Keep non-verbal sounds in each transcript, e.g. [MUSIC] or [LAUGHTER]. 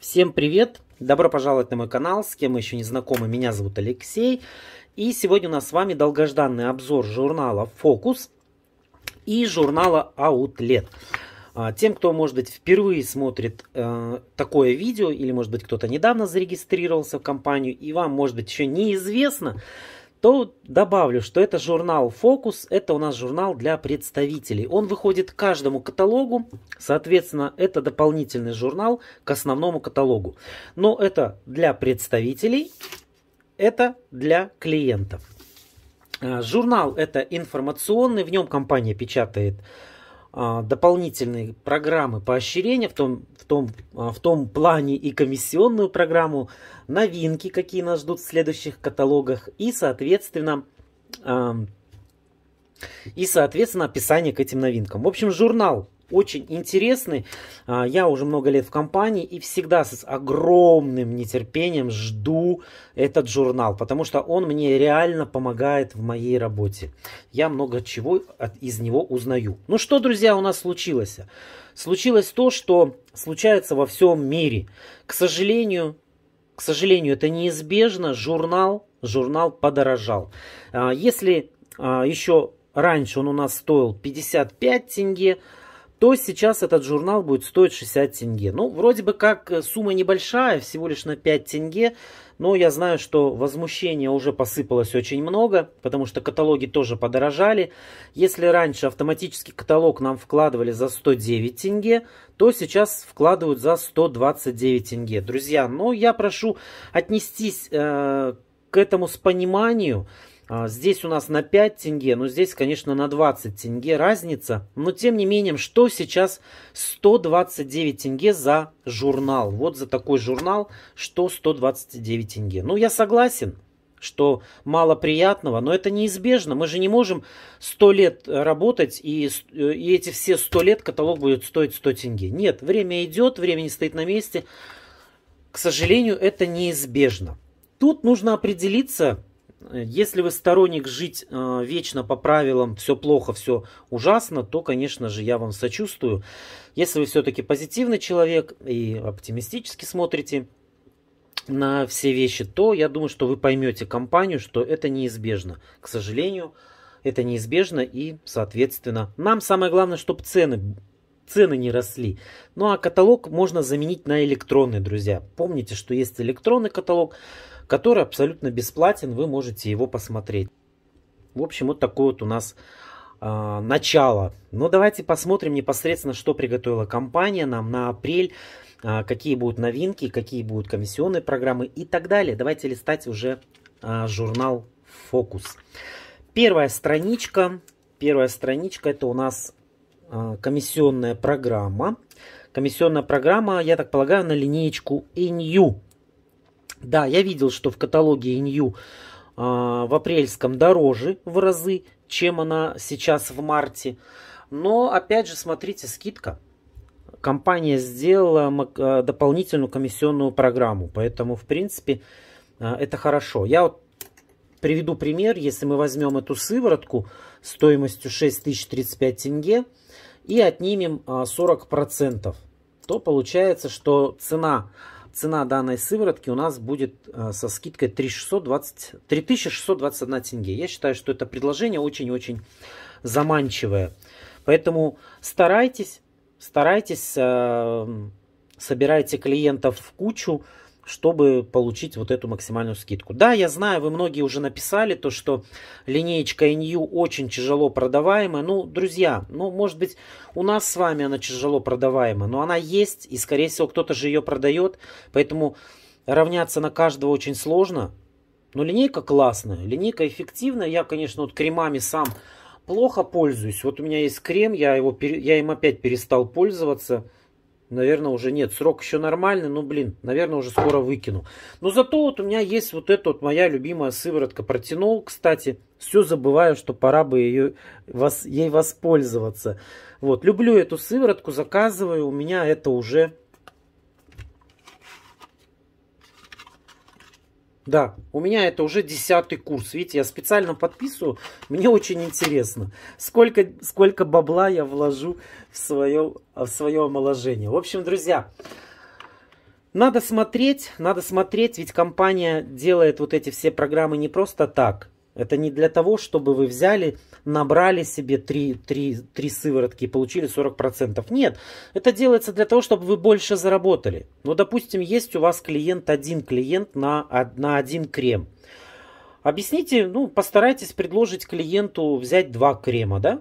Всем привет! Добро пожаловать на мой канал, с кем мы еще не знакомы, меня зовут Алексей. И сегодня у нас с вами долгожданный обзор журнала «Фокус» и журнала «Аутлет». Тем, кто, может быть, впервые смотрит э, такое видео, или, может быть, кто-то недавно зарегистрировался в компанию, и вам, может быть, еще неизвестно, то добавлю, что это журнал «Фокус», это у нас журнал для представителей. Он выходит к каждому каталогу, соответственно, это дополнительный журнал к основному каталогу. Но это для представителей, это для клиентов. А, журнал это информационный, в нем компания печатает а, дополнительные программы поощрения, в том, в, том, а, в том плане и комиссионную программу, новинки, какие нас ждут в следующих каталогах, и, соответственно, и, соответственно, описание к этим новинкам. В общем, журнал очень интересны. А, я уже много лет в компании и всегда с огромным нетерпением жду этот журнал, потому что он мне реально помогает в моей работе. Я много чего из него узнаю. Ну что, друзья, у нас случилось? Случилось то, что случается во всем мире. К сожалению, к сожалению, это неизбежно. Журнал, журнал подорожал. А, если а, еще раньше он у нас стоил 55 тенге, то сейчас этот журнал будет стоить 60 тенге. Ну, вроде бы как э, сумма небольшая, всего лишь на 5 тенге, но я знаю, что возмущения уже посыпалось очень много, потому что каталоги тоже подорожали. Если раньше автоматический каталог нам вкладывали за 109 тенге, то сейчас вкладывают за 129 тенге. Друзья, ну я прошу отнестись э, к этому с пониманием, а, здесь у нас на 5 тенге, но здесь, конечно, на 20 тенге разница. Но, тем не менее, что сейчас 129 тенге за журнал? Вот за такой журнал, что 129 тенге. Ну, я согласен, что мало приятного, но это неизбежно. Мы же не можем 100 лет работать, и, э, и эти все 100 лет каталог будет стоить 100 тенге. Нет, время идет, время не стоит на месте. К сожалению, это неизбежно. Тут нужно определиться, Э, если вы сторонник жить э, вечно по правилам, все плохо, все ужасно, то, конечно же, я вам сочувствую. Если вы все-таки позитивный человек и оптимистически смотрите на все вещи, то я думаю, что вы поймете компанию, что это неизбежно. К сожалению, это неизбежно и, соответственно, нам самое главное, чтобы цены цены не росли. Ну а каталог можно заменить на электронный, друзья. Помните, что есть электронный каталог, который абсолютно бесплатен, вы можете его посмотреть. В общем, вот такое вот у нас э, начало. Но давайте посмотрим непосредственно, что приготовила компания нам на апрель, э, какие будут новинки, какие будут комиссионные программы и так далее. Давайте листать уже э, журнал «Фокус». Первая страничка. Первая страничка это у нас э, комиссионная программа. Комиссионная программа, я так полагаю, на линеечку «Инью». Да, я видел, что в каталоге Инью а, в апрельском дороже в разы, чем она сейчас в марте. Но опять же, смотрите, скидка. Компания сделала а, дополнительную комиссионную программу, поэтому, в принципе, а, это хорошо. Я вот приведу пример, если мы возьмем эту сыворотку стоимостью 6035 тенге и отнимем 40%, а, то получается, что цена Цена данной сыворотки у нас будет э, со скидкой 3620, 3621 тенге. Я считаю, что это предложение очень-очень заманчивое. Поэтому старайтесь, старайтесь, э, собирайте клиентов в кучу, чтобы получить вот эту максимальную скидку. Да, я знаю, вы многие уже написали то, что линеечка NU очень тяжело продаваемая. Ну, друзья, ну, может быть, у нас с вами она тяжело продаваемая, но она есть, и, скорее всего, кто-то же ее продает, поэтому равняться на каждого очень сложно. Но линейка классная, линейка эффективная. Я, конечно, вот кремами сам плохо пользуюсь. Вот у меня есть крем, я, его, я им опять перестал пользоваться. Наверное, уже нет. Срок еще нормальный, но, ну, блин, наверное, уже скоро выкину. Но зато вот у меня есть вот эта вот моя любимая сыворотка протинол. Кстати, все забываю, что пора бы ее, вас, ей воспользоваться. Вот, люблю эту сыворотку, заказываю. У меня это уже Да, у меня это уже десятый курс. Видите, я специально подписываю. Мне очень интересно, сколько, сколько бабла я вложу в свое, в свое омоложение. В общем, друзья, надо смотреть, надо смотреть, ведь компания делает вот эти все программы не просто так. Это не для того, чтобы вы взяли, набрали себе три, три, три сыворотки и получили 40%. Нет, это делается для того, чтобы вы больше заработали. Ну, допустим, есть у вас клиент, один клиент на, на один крем. Объясните, ну, постарайтесь предложить клиенту взять два крема, да?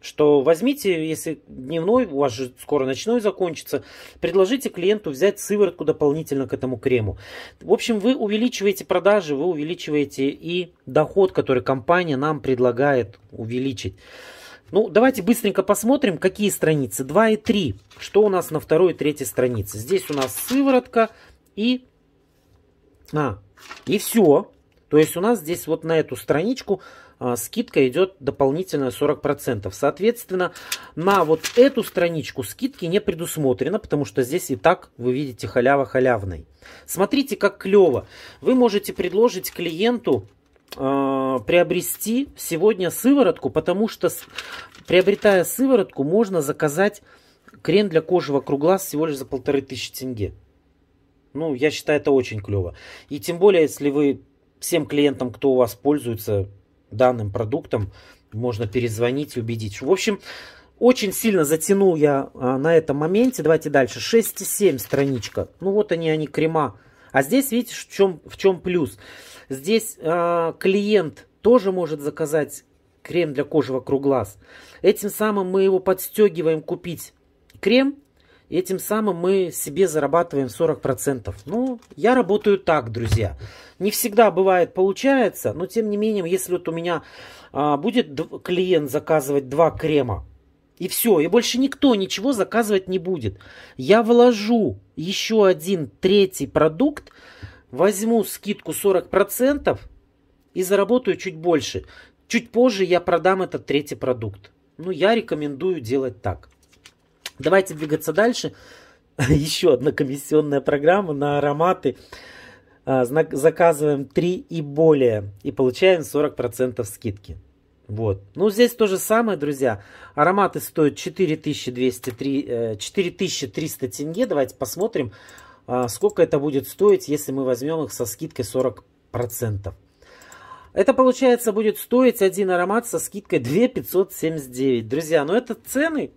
что возьмите, если дневной, у вас же скоро ночной закончится, предложите клиенту взять сыворотку дополнительно к этому крему. В общем, вы увеличиваете продажи, вы увеличиваете и доход, который компания нам предлагает увеличить. Ну, давайте быстренько посмотрим, какие страницы. 2 и 3. Что у нас на второй и третьей странице? Здесь у нас сыворотка и... А, и все. То есть у нас здесь вот на эту страничку а, скидка идет дополнительно 40%. Соответственно, на вот эту страничку скидки не предусмотрено, потому что здесь и так вы видите халява халявной. Смотрите, как клево. Вы можете предложить клиенту э, приобрести сегодня сыворотку, потому что приобретая сыворотку, можно заказать крем для кожи вокруг глаз всего лишь за полторы тысячи тенге. Ну, я считаю, это очень клево. И тем более, если вы всем клиентам, кто у вас пользуется, данным продуктом можно перезвонить и убедить. В общем, очень сильно затянул я а, на этом моменте. Давайте дальше. 6,7 страничка. Ну вот они, они крема. А здесь, видите, в чем, в чем плюс. Здесь э, клиент тоже может заказать крем для кожи вокруг глаз. Этим самым мы его подстегиваем купить крем и этим самым мы себе зарабатываем 40%. Ну, я работаю так, друзья. Не всегда бывает получается, но тем не менее, если вот у меня а, будет клиент заказывать два крема, и все, и больше никто ничего заказывать не будет. Я вложу еще один третий продукт, возьму скидку 40% и заработаю чуть больше. Чуть позже я продам этот третий продукт. Ну, я рекомендую делать так. Давайте двигаться дальше. [LAUGHS] Еще одна комиссионная программа на ароматы. А, заказываем 3 и более и получаем 40% скидки. Вот. Ну, здесь то же самое, друзья. Ароматы стоят 4203, 4300 э, тенге. Давайте посмотрим, а, сколько это будет стоить, если мы возьмем их со скидкой 40%. Это, получается, будет стоить один аромат со скидкой 2579. Друзья, ну это цены,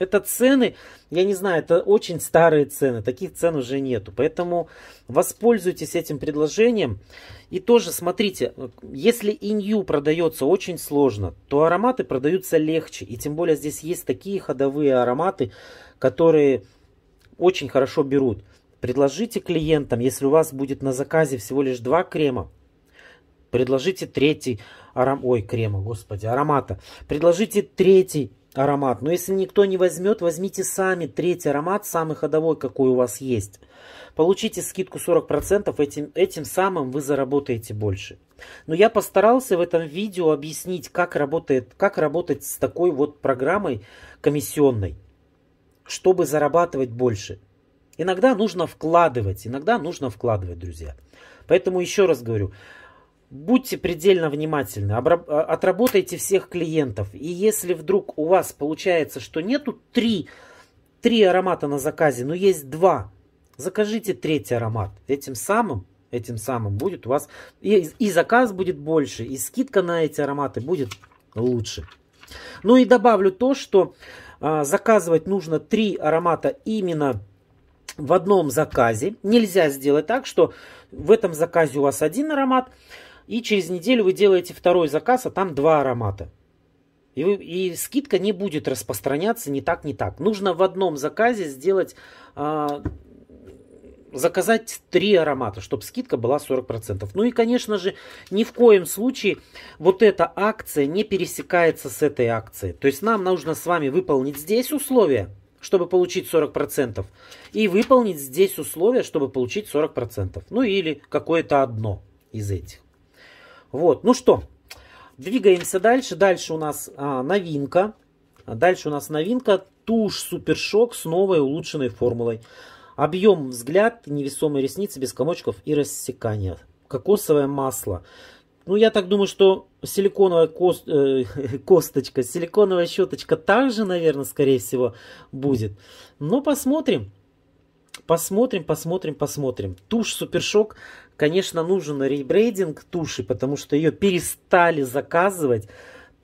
это цены, я не знаю, это очень старые цены, таких цен уже нету. Поэтому воспользуйтесь этим предложением. И тоже смотрите, если инью продается очень сложно, то ароматы продаются легче. И тем более здесь есть такие ходовые ароматы, которые очень хорошо берут. Предложите клиентам, если у вас будет на заказе всего лишь два крема, предложите третий аром... Ой, крема, господи, аромата. Предложите третий аромат. Но если никто не возьмет, возьмите сами третий аромат, самый ходовой, какой у вас есть. Получите скидку 40%, этим, этим самым вы заработаете больше. Но я постарался в этом видео объяснить, как, работает, как работать с такой вот программой комиссионной, чтобы зарабатывать больше. Иногда нужно вкладывать, иногда нужно вкладывать, друзья. Поэтому еще раз говорю, будьте предельно внимательны, а, отработайте всех клиентов. И если вдруг у вас получается, что нету три, три аромата на заказе, но есть два, закажите третий аромат. Этим самым, этим самым будет у вас и, и заказ будет больше, и скидка на эти ароматы будет лучше. Ну и добавлю то, что а, заказывать нужно три аромата именно в одном заказе. Нельзя сделать так, что в этом заказе у вас один аромат, и через неделю вы делаете второй заказ, а там два аромата. И, вы, и скидка не будет распространяться не так, не так. Нужно в одном заказе сделать, а, заказать три аромата, чтобы скидка была 40%. Ну и, конечно же, ни в коем случае вот эта акция не пересекается с этой акцией. То есть нам нужно с вами выполнить здесь условия, чтобы получить 40%, и выполнить здесь условия, чтобы получить 40%. Ну или какое-то одно из этих. Вот, ну что, двигаемся дальше. Дальше у нас а, новинка. Дальше у нас новинка. Тушь Супершок с новой улучшенной формулой. Объем, взгляд, невесомые ресницы без комочков и рассекания. Кокосовое масло. Ну, я так думаю, что силиконовая кост, э, [LAUGHS] косточка, силиконовая щеточка также, наверное, скорее всего, будет. Но посмотрим. Посмотрим, посмотрим, посмотрим. Тушь Супершок, конечно, нужен ребрейдинг туши, потому что ее перестали заказывать.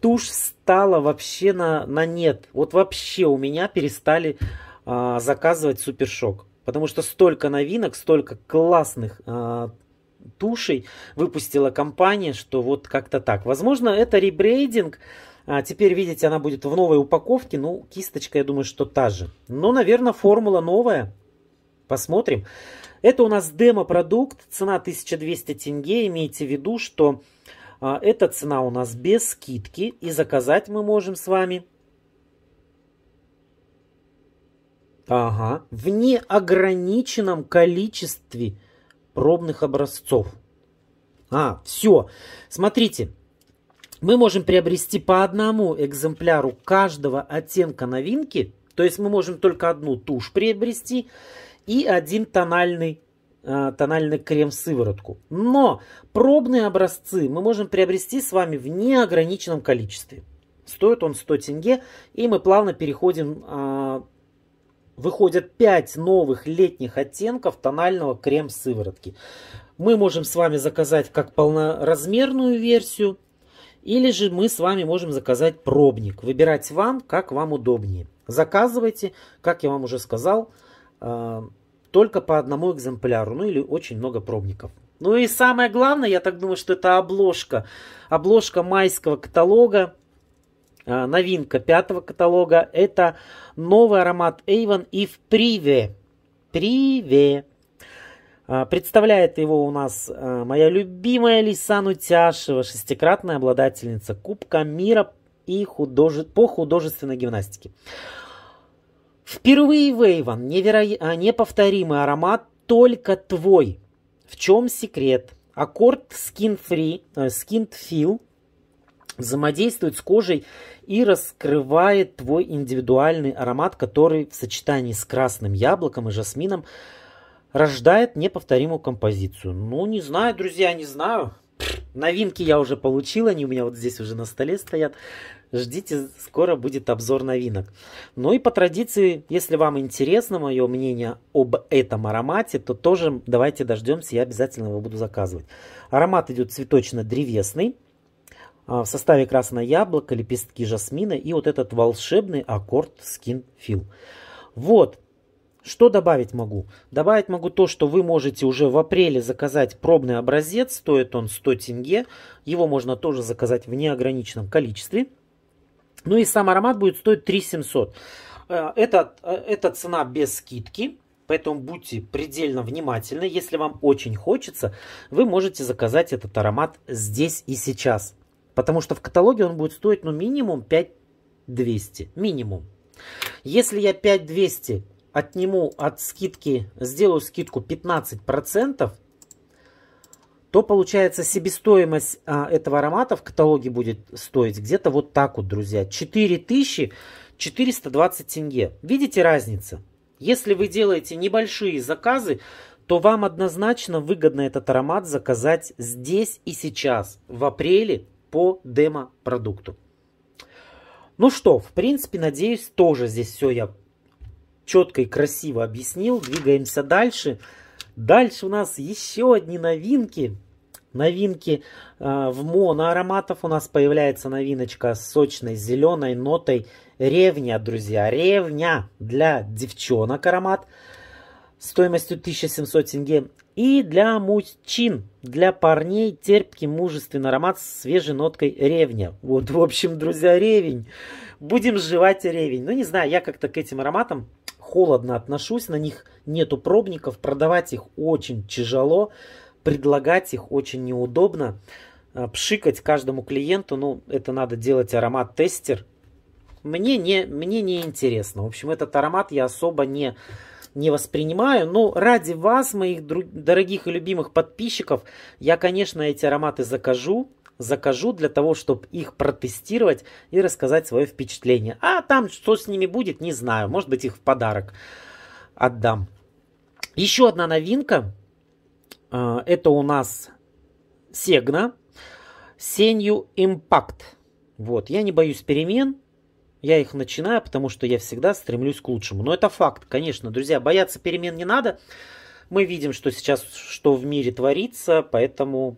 Тушь стала вообще на, на нет. Вот вообще у меня перестали а, заказывать Супершок. Потому что столько новинок, столько классных а, тушей выпустила компания, что вот как-то так. Возможно, это ребрейдинг. А теперь, видите, она будет в новой упаковке. Ну, кисточка, я думаю, что та же. Но, наверное, формула новая посмотрим. Это у нас демо-продукт, цена 1200 тенге. Имейте в виду, что а, эта цена у нас без скидки. И заказать мы можем с вами... Ага, в неограниченном количестве пробных образцов. А, все. Смотрите, мы можем приобрести по одному экземпляру каждого оттенка новинки. То есть мы можем только одну тушь приобрести и один тональный э, тональный крем-сыворотку. Но пробные образцы мы можем приобрести с вами в неограниченном количестве. Стоит он 100 тенге, и мы плавно переходим... А, выходят 5 новых летних оттенков тонального крем-сыворотки. Мы можем с вами заказать как полноразмерную версию, или же мы с вами можем заказать пробник. Выбирать вам, как вам удобнее. Заказывайте, как я вам уже сказал, а, только по одному экземпляру, ну или очень много пробников. Ну и самое главное, я так думаю, что это обложка. Обложка майского каталога, а, новинка пятого каталога, это новый аромат Avon и в Приве. Приве. А, представляет его у нас моя любимая Лисану Тяшева, шестикратная обладательница Кубка мира и художе... по художественной гимнастике. Впервые Вейван, неверо... А, неповторимый аромат, только твой. В чем секрет? Аккорд Skin Free, э, Skin Feel взаимодействует с кожей и раскрывает твой индивидуальный аромат, который в сочетании с красным яблоком и жасмином рождает неповторимую композицию. Ну, не знаю, друзья, не знаю. Новинки я уже получил, они у меня вот здесь уже на столе стоят ждите, скоро будет обзор новинок. Ну и по традиции, если вам интересно мое мнение об этом аромате, то тоже давайте дождемся, я обязательно его буду заказывать. Аромат идет цветочно-древесный, а, в составе красное яблоко, лепестки жасмина и вот этот волшебный аккорд Skin Feel. Вот, что добавить могу? Добавить могу то, что вы можете уже в апреле заказать пробный образец, стоит он 100 тенге. Его можно тоже заказать в неограниченном количестве. Ну и сам аромат будет стоить 3700. Э, это, э, это цена без скидки. Поэтому будьте предельно внимательны. Если вам очень хочется, вы можете заказать этот аромат здесь и сейчас. Потому что в каталоге он будет стоить ну, минимум 5200. Минимум. Если я 5200 отниму от скидки, сделаю скидку 15%, то получается себестоимость а, этого аромата в каталоге будет стоить где-то вот так вот, друзья. 4420 тенге. Видите разницу? Если вы делаете небольшие заказы, то вам однозначно выгодно этот аромат заказать здесь и сейчас, в апреле, по демо-продукту. Ну что, в принципе, надеюсь, тоже здесь все я четко и красиво объяснил. Двигаемся дальше. Дальше у нас еще одни новинки новинки. Э, в моноароматов у нас появляется новиночка с сочной зеленой нотой ревня, друзья. Ревня для девчонок аромат стоимостью 1700 тенге. И для мужчин, для парней терпкий мужественный аромат с свежей ноткой ревня. Вот, в общем, друзья, ревень. Будем жевать ревень. Ну, не знаю, я как-то к этим ароматам холодно отношусь, на них нету пробников, продавать их очень тяжело предлагать их очень неудобно. Э, пшикать каждому клиенту, ну, это надо делать аромат-тестер. Мне не, мне не интересно. В общем, этот аромат я особо не, не воспринимаю. Но ну, ради вас, моих друг, дорогих и любимых подписчиков, я, конечно, эти ароматы закажу закажу для того, чтобы их протестировать и рассказать свое впечатление. А там что с ними будет, не знаю. Может быть, их в подарок отдам. Еще одна новинка, а, это у нас Сегна сенью Импакт. Вот, я не боюсь перемен, я их начинаю, потому что я всегда стремлюсь к лучшему. Но это факт, конечно, друзья, бояться перемен не надо. Мы видим, что сейчас, что в мире творится, поэтому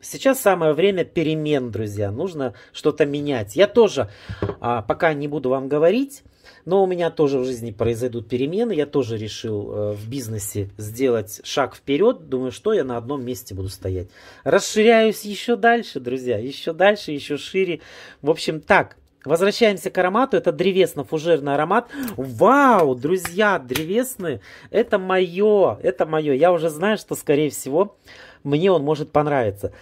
сейчас самое время перемен, друзья. Нужно что-то менять. Я тоже, А пока не буду вам говорить, но у меня тоже в жизни произойдут перемены. Я тоже решил э, в бизнесе сделать шаг вперед. Думаю, что я на одном месте буду стоять. Расширяюсь еще дальше, друзья. Еще дальше, еще шире. В общем, так. Возвращаемся к аромату. Это древесно-фужерный аромат. Вау, друзья, древесные Это мое, это мое. Я уже знаю, что, скорее всего, мне он может понравиться.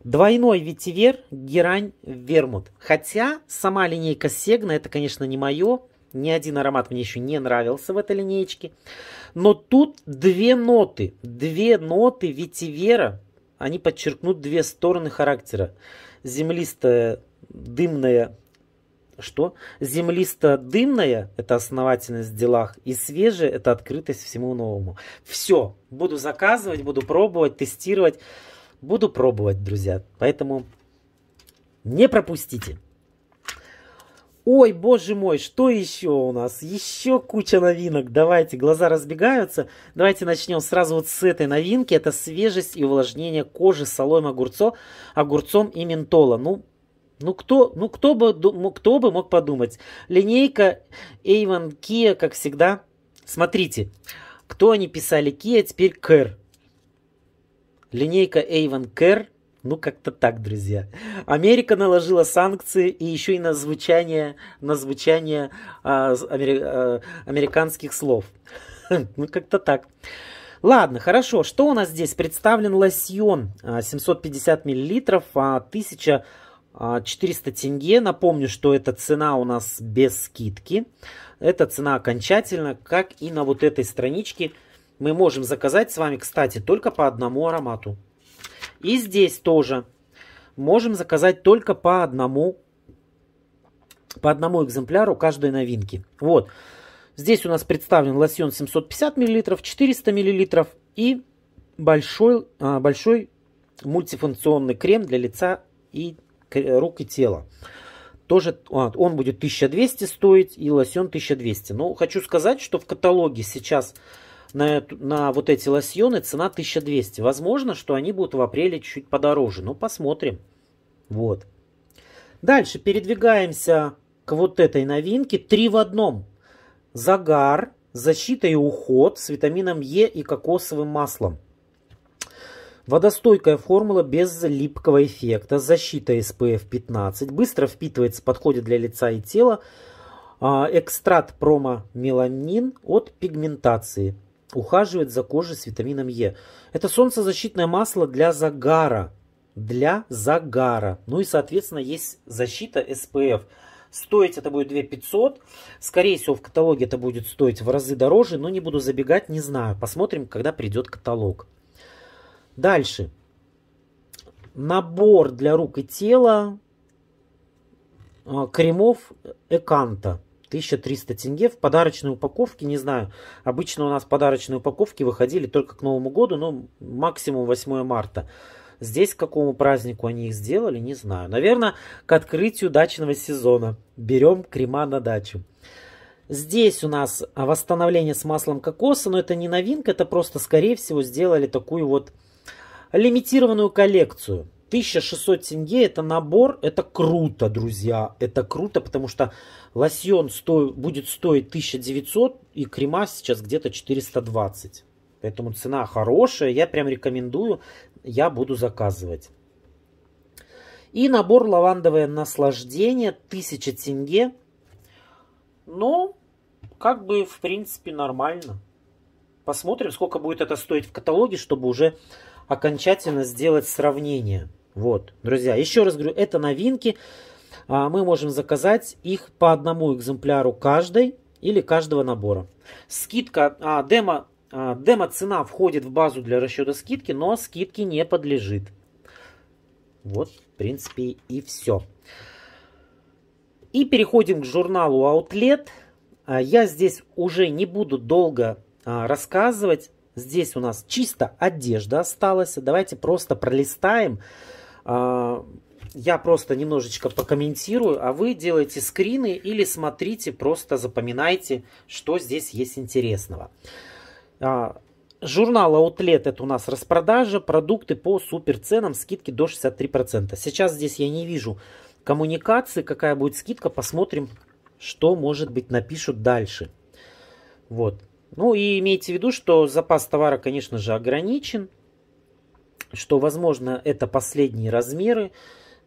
Двойной ветивер, герань, вермут. Хотя сама линейка Сегна, это, конечно, не мое. Ни один аромат мне еще не нравился в этой линеечке. Но тут две ноты, две ноты ветивера, они подчеркнут две стороны характера. Землистая, дымная, что? Землисто-дымная – это основательность в делах, и свежая – это открытость всему новому. Все, буду заказывать, буду пробовать, тестировать. Буду пробовать, друзья. Поэтому не пропустите. Ой, боже мой, что еще у нас? Еще куча новинок. Давайте, глаза разбегаются. Давайте начнем сразу вот с этой новинки. Это свежесть и увлажнение кожи солоем огурцо, огурцом и ментола. Ну, ну кто, ну кто бы, кто бы мог подумать? Линейка Avon Kia, как всегда. Смотрите, кто они писали Kia, теперь Care. Линейка Avon Care ну, как-то так, друзья. Америка наложила санкции и еще и на звучание, на звучание а, амери, а, американских слов. [LAUGHS] Ну, как-то так. Ладно, хорошо. Что у нас здесь? Представлен лосьон 750 а, миллилитров, 1400 а, а, тенге. Напомню, что эта цена у нас без скидки. Эта цена окончательно, как и на вот этой страничке. Мы можем заказать с вами, кстати, только по одному аромату. И здесь тоже можем заказать только по одному, по одному экземпляру каждой новинки. Вот. Здесь у нас представлен лосьон 750 мл, 400 мл и большой, а, большой мультифункциональный крем для лица и рук и тела. Тоже а, он будет 1200 стоить и лосьон 1200. Но ну, хочу сказать, что в каталоге сейчас на, на вот эти лосьоны цена 1200. Возможно, что они будут в апреле чуть подороже. но посмотрим. Вот. Дальше передвигаемся к вот этой новинке. Три в одном. Загар, защита и уход с витамином Е и кокосовым маслом. Водостойкая формула без липкого эффекта, защита SPF 15, быстро впитывается, подходит для лица и тела. А, экстракт промо-меланин от пигментации ухаживает за кожей с витамином Е. Это солнцезащитное масло для загара. Для загара. Ну и, соответственно, есть защита SPF. Стоить это будет 2500. Скорее всего, в каталоге это будет стоить в разы дороже, но не буду забегать, не знаю. Посмотрим, когда придет каталог. Дальше. Набор для рук и тела а, кремов Эканта. 1300 тенге в подарочной упаковке, не знаю. Обычно у нас подарочные упаковки выходили только к Новому году, но ну, максимум 8 марта. Здесь к какому празднику они их сделали, не знаю. Наверное, к открытию дачного сезона. Берем крема на дачу. Здесь у нас восстановление с маслом кокоса, но это не новинка, это просто, скорее всего, сделали такую вот лимитированную коллекцию. 1600 тенге это набор, это круто, друзья. Это круто, потому что лосьон сто, будет стоить 1900 и крема сейчас где-то 420. Поэтому цена хорошая, я прям рекомендую, я буду заказывать. И набор лавандовое наслаждение 1000 тенге. Но ну, как бы в принципе нормально. Посмотрим, сколько будет это стоить в каталоге, чтобы уже окончательно сделать сравнение. Вот, друзья, еще раз говорю, это новинки. А, мы можем заказать их по одному экземпляру каждой или каждого набора. Скидка, а, демо, а, демо цена входит в базу для расчета скидки, но скидки не подлежит. Вот, в принципе, и все. И переходим к журналу Outlet. А, я здесь уже не буду долго а, рассказывать. Здесь у нас чисто одежда осталась. Давайте просто пролистаем. А, я просто немножечко покомментирую, а вы делаете скрины или смотрите, просто запоминайте, что здесь есть интересного. А, журнал Outlet это у нас распродажа, продукты по супер ценам, скидки до 63%. Сейчас здесь я не вижу коммуникации, какая будет скидка, посмотрим, что, может быть, напишут дальше. Вот. Ну и имейте в виду, что запас товара, конечно же, ограничен что, возможно, это последние размеры.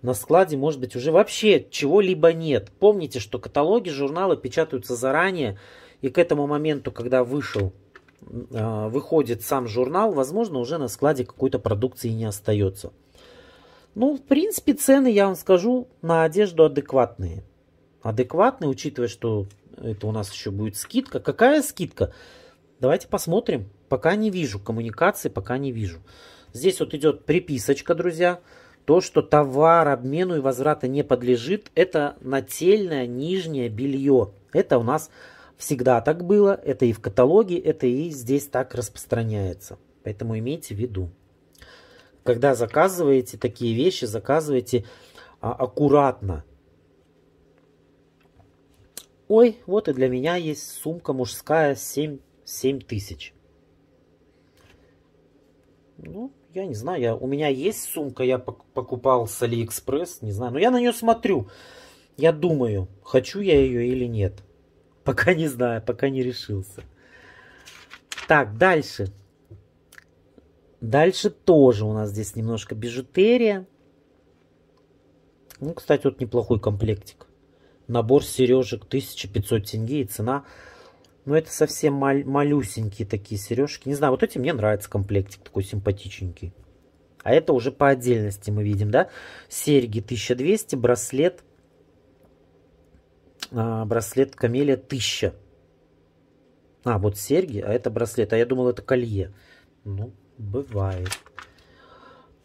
На складе, может быть, уже вообще чего-либо нет. Помните, что каталоги журнала печатаются заранее, и к этому моменту, когда вышел, а, выходит сам журнал, возможно, уже на складе какой-то продукции не остается. Ну, в принципе, цены, я вам скажу, на одежду адекватные. Адекватные, учитывая, что это у нас еще будет скидка. Какая скидка? Давайте посмотрим. Пока не вижу коммуникации, пока не вижу. Здесь вот идет приписочка, друзья. То, что товар обмену и возврата не подлежит, это нательное нижнее белье. Это у нас всегда так было, это и в каталоге, это и здесь так распространяется. Поэтому имейте в виду. Когда заказываете такие вещи, заказывайте а, аккуратно. Ой, вот и для меня есть сумка мужская 7, 7 тысяч. Ну, я не знаю, я, у меня есть сумка, я покупал с AliExpress, не знаю. Но я на нее смотрю, я думаю, хочу я ее или нет. [LAUGHS] Пока не знаю, пока не решился. Так, дальше. Дальше тоже у нас здесь немножко бижутерия. Ну, кстати, вот неплохой комплектик. Набор сережек 1500 тенге и цена но ну, это совсем мал малюсенькие такие сережки. Не знаю, вот эти мне нравится комплектик такой симпатичненький. А это уже по отдельности мы видим, да? Серьги 1200, браслет, а, браслет камелия 1000. А, вот серьги, а это браслет. А я думал, это колье. Ну, бывает.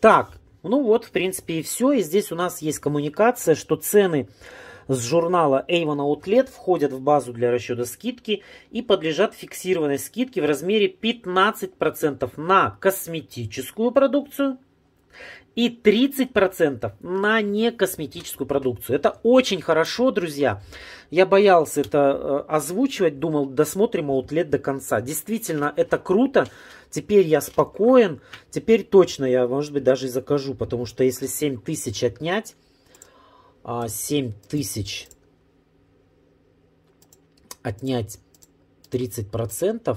Так, ну вот, в принципе, и все. И здесь у нас есть коммуникация, что цены с журнала Avon Outlet входят в базу для расчета скидки и подлежат фиксированной скидке в размере 15% на косметическую продукцию и 30% на некосметическую продукцию. Это очень хорошо, друзья. Я боялся это э, озвучивать, думал, досмотрим аутлет до конца. Действительно, это круто. Теперь я спокоен. Теперь точно я, может быть, даже и закажу, потому что если 7 тысяч отнять, 7000 а, отнять 30%.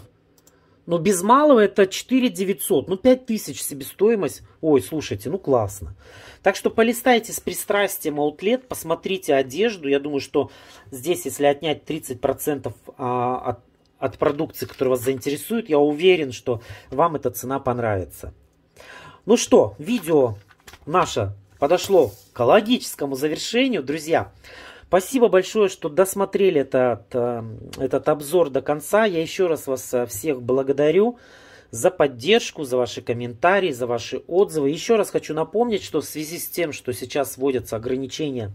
Но без малого это 4 900. Ну, 5 тысяч себестоимость. Ой, слушайте, ну классно. Так что полистайте с пристрастием аутлет, посмотрите одежду. Я думаю, что здесь, если отнять 30% а, от, от продукции, которая вас заинтересует, я уверен, что вам эта цена понравится. Ну что, видео наше подошло к логическому завершению, друзья. Спасибо большое, что досмотрели этот, э, этот обзор до конца. Я еще раз вас э, всех благодарю за поддержку, за ваши комментарии, за ваши отзывы. Еще раз хочу напомнить, что в связи с тем, что сейчас вводятся ограничения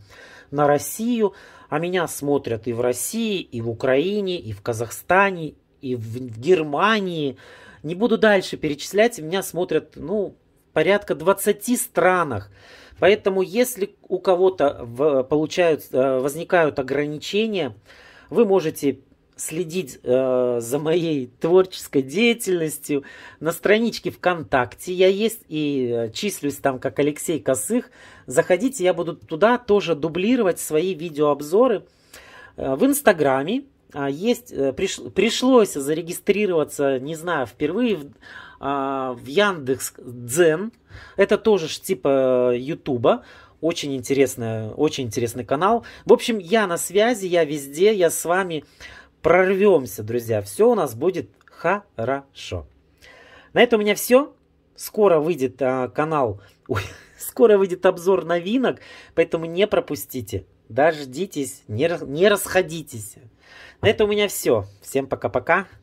на Россию, а меня смотрят и в России, и в Украине, и в Казахстане, и в Германии. Не буду дальше перечислять, меня смотрят, ну, порядка 20 странах. Поэтому, если у кого-то получают, э, возникают ограничения, вы можете следить э, за моей творческой деятельностью. На страничке ВКонтакте я есть и э, числюсь там как Алексей Косых. Заходите, я буду туда тоже дублировать свои видеообзоры. Э, в Инстаграме а, есть, приш, пришлось зарегистрироваться, не знаю, впервые в а, в Яндекс Дзен. Это тоже ж типа э, Ютуба. Очень, интересный очень интересный канал. В общем, я на связи, я везде, я с вами прорвемся, друзья. Все у нас будет хорошо. На этом у меня все. Скоро выйдет а, канал, [LAUGHS] ой, скоро выйдет обзор новинок, поэтому не пропустите. Дождитесь, не, не расходитесь. На этом у меня все. Всем пока-пока.